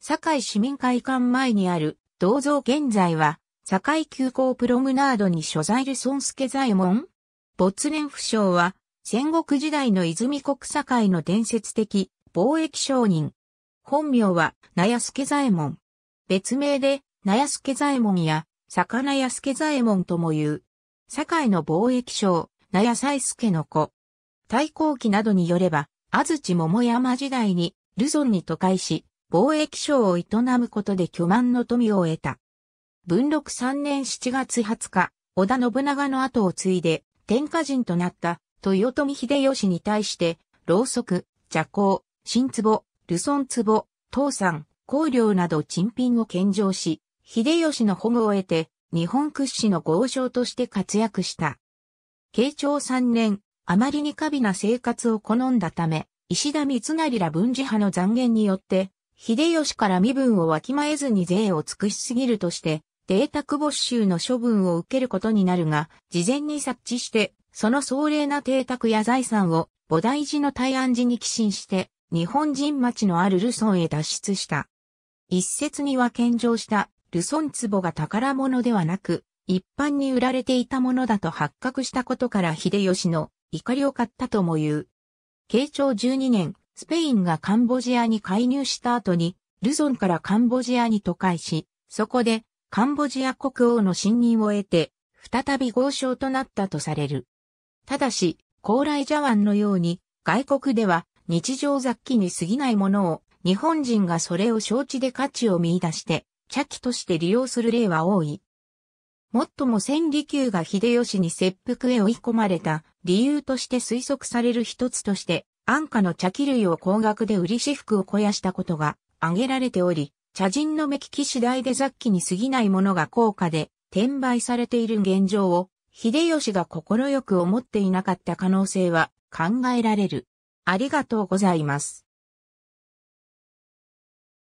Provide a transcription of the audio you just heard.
堺市民会館前にある銅像現在は、堺急行プロムナードに所在る孫助左衛門没年不詳は、戦国時代の泉国堺の伝説的貿易商人。本名は、名安助左衛門。別名で、名安助左衛門や、魚す助左衛門とも言う。堺の貿易商、名安すけの子。太閤記などによれば、安土桃山時代に、ルゾンに都会し、貿易商を営むことで巨万の富を得た。文禄三年七月二十日、織田信長の後を継いで、天下人となった豊臣秀吉に対して、ろうそく、邪行、新壺、ルソン壺、東山、香料など珍品を献上し、秀吉の保護を得て、日本屈指の豪商として活躍した。慶長三年、あまりに過敏な生活を好んだため、石田三成ら文治派の残言によって、秀吉から身分をわきまえずに税を尽くしすぎるとして、邸宅没収の処分を受けることになるが、事前に察知して、その壮麗な邸宅や財産を菩提寺の大安寺に寄進して、日本人町のあるルソンへ脱出した。一説には献上したルソン壺が宝物ではなく、一般に売られていたものだと発覚したことから秀吉の怒りを買ったとも言う。慶長12年、スペインがカンボジアに介入した後に、ルソンからカンボジアに都会し、そこでカンボジア国王の信任を得て、再び豪商となったとされる。ただし、高麗茶碗のように、外国では日常雑記に過ぎないものを、日本人がそれを承知で価値を見出して、茶器として利用する例は多い。もっとも千利休が秀吉に切腹へ追い込まれた理由として推測される一つとして、安価の茶器類を高額で売り私服を肥やしたことが挙げられており、茶人の目利き次第で雑記に過ぎないものが高価で転売されている現状を、秀吉が快く思っていなかった可能性は考えられる。ありがとうございます。